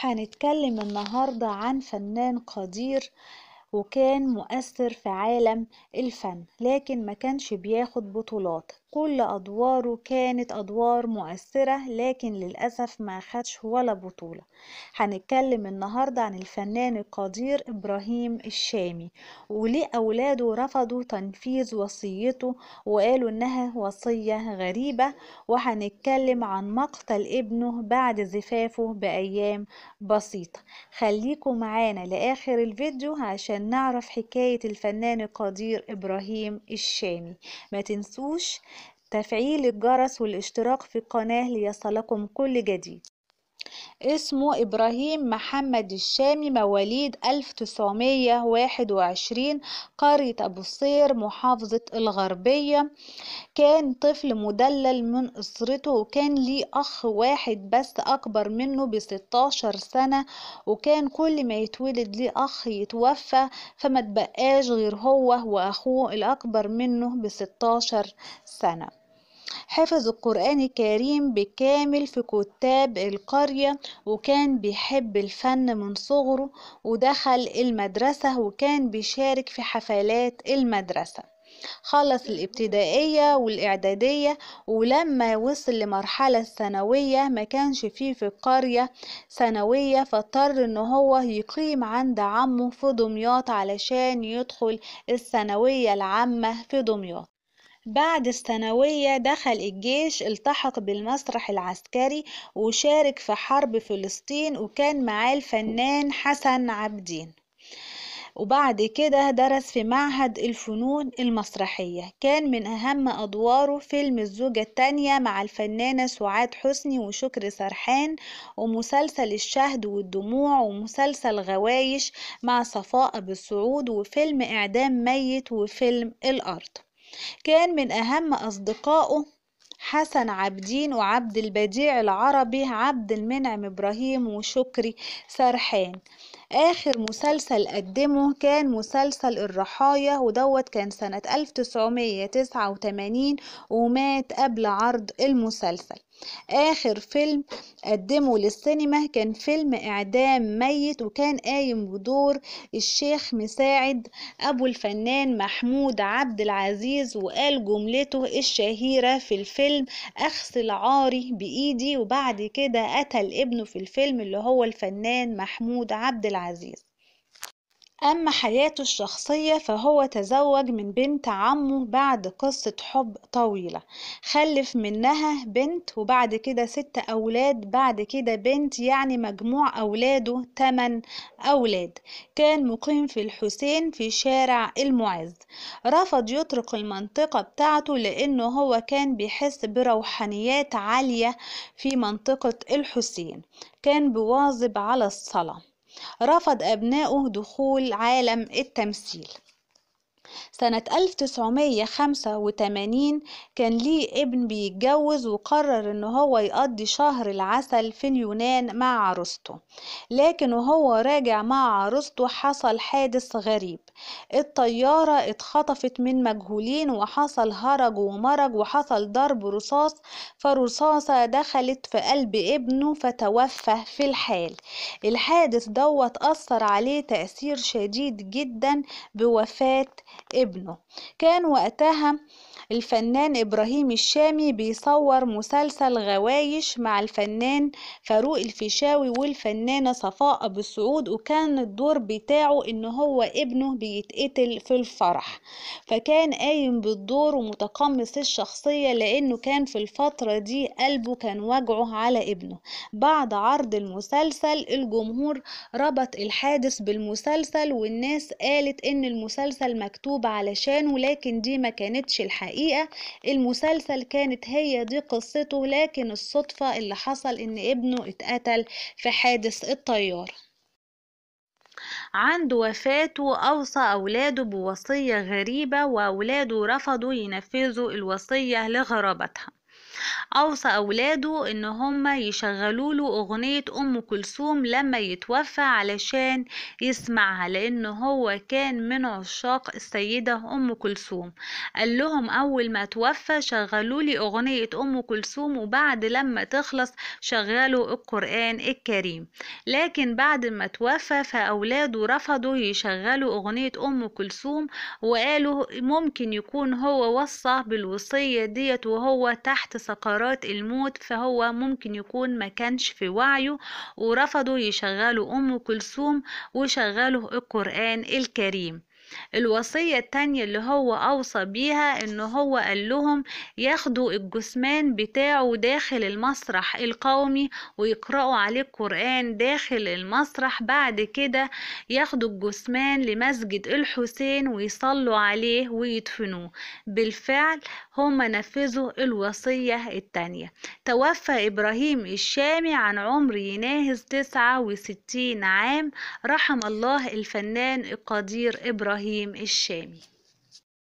هنتكلم النهاردة عن فنان قدير وكان مؤثر في عالم الفن لكن ما كانش بياخد بطولات كل أدواره كانت أدوار مؤثرة لكن للأسف ما خدش ولا بطولة هنتكلم النهاردة عن الفنان القدير إبراهيم الشامي وليه أولاده رفضوا تنفيذ وصيته وقالوا إنها وصية غريبة وهنتكلم عن مقتل ابنه بعد زفافه بأيام بسيطة خليكم معانا لآخر الفيديو عشان نعرف حكاية الفنان القدير إبراهيم الشامي ما تنسوش تفعيل الجرس والاشتراك في القناة ليصلكم كل جديد اسمه إبراهيم محمد الشامي مواليد 1921 قرية أبو الصير محافظة الغربية كان طفل مدلل من أسرته وكان ليه أخ واحد بس أكبر منه بستاشر سنة وكان كل ما يتولد ليه أخ يتوفى فما تبقاش غير هو وأخوه الأكبر منه بستاشر سنة حفظ القرآن الكريم بالكامل في كتاب القرية وكان بيحب الفن من صغره ودخل المدرسة وكان بيشارك في حفلات المدرسة خلص الابتدائية والإعدادية ولما وصل لمرحلة الثانوية ما كانش فيه في القرية ثانوية فاضطر ان هو يقيم عند عمه في دمياط علشان يدخل الثانوية العامة في دمياط بعد الثانوية دخل الجيش التحق بالمسرح العسكري وشارك في حرب فلسطين وكان معاه الفنان حسن عابدين وبعد كده درس في معهد الفنون المسرحية كان من أهم أدواره فيلم الزوجة التانية مع الفنانة سعاد حسني وشكر سرحان ومسلسل الشهد والدموع ومسلسل غوايش مع صفاء بالسعود وفيلم إعدام ميت وفيلم الأرض كان من أهم أصدقائه حسن عابدين وعبد البديع العربي عبد المنعم إبراهيم وشكري سرحان آخر مسلسل قدمه كان مسلسل الرحايا ودوت كان سنة 1989 ومات قبل عرض المسلسل آخر فيلم قدمه للسينما كان فيلم إعدام ميت وكان قايم بدور الشيخ مساعد أبو الفنان محمود عبد العزيز وقال جملته الشهيرة في الفيلم أغسل عاري بإيدي وبعد كده قتل ابنه في الفيلم اللي هو الفنان محمود عبد العزيز أما حياته الشخصية فهو تزوج من بنت عمه بعد قصة حب طويلة خلف منها بنت وبعد كده ست أولاد بعد كده بنت يعني مجموع أولاده تمن أولاد كان مقيم في الحسين في شارع المعز رفض يترك المنطقة بتاعته لأنه هو كان بيحس بروحانيات عالية في منطقة الحسين كان بواظب على الصلاة رفض أبناؤه دخول عالم التمثيل سنة 1985 كان ليه ابن بيتجوز وقرر ان هو يقضي شهر العسل في اليونان مع عروسته لكن وهو راجع مع عروسته حصل حادث غريب الطيارة اتخطفت من مجهولين وحصل هرج ومرج وحصل ضرب رصاص فرصاصة دخلت في قلب ابنه فتوفى في الحال الحادث دوت أثر عليه تأثير شديد جدا بوفاة ابنه كان وقتها الفنان إبراهيم الشامي بيصور مسلسل غوايش مع الفنان فاروق الفيشاوي والفنانة صفاء أبو السعود وكان الدور بتاعه إن هو ابنه بيتقتل في الفرح فكان قايم بالدور ومتقمص الشخصية لأنه كان في الفترة دي قلبه كان وجعه على ابنه بعد عرض المسلسل الجمهور ربط الحادث بالمسلسل والناس قالت إن المسلسل مكتوب علشانه لكن دي ما كانتش الحقيقة الحقيقة المسلسل كانت هي دي قصته لكن الصدفة اللي حصل ان ابنه اتقتل في حادث الطيارة عند وفاته أوصى أولاده بوصية غريبة وأولاده رفضوا ينفذوا الوصية لغرابتها أوصى أولاده إن هما يشغلوا له أغنية أم كلثوم لما يتوفى علشان يسمعها لأن هو كان من عشاق السيدة أم كلثوم قال لهم أول ما توفى شغلوا لي أغنية أم كلثوم وبعد لما تخلص شغلوا القرآن الكريم لكن بعد ما توفى فأولاده رفضوا يشغلوا أغنية أم كلثوم وقالوا ممكن يكون هو وصى بالوصية ديت وهو تحت سقر إشارات الموت فهو ممكن يكون ما كانش في وعيه ورفضوا يشغلوا أم كلثوم وشغلوا القرآن الكريم الوصية التانية اللي هو أوصى بيها إن هو قال لهم ياخدوا الجثمان بتاعه داخل المسرح القومي ويقرأوا عليه القرآن داخل المسرح بعد كده ياخدوا الجثمان لمسجد الحسين ويصلوا عليه ويدفنوه بالفعل هما نفذوا الوصية التانية توفى إبراهيم الشامي عن عمر يناهز 69 عام رحم الله الفنان القدير إبراهيم إبراهيم الشامي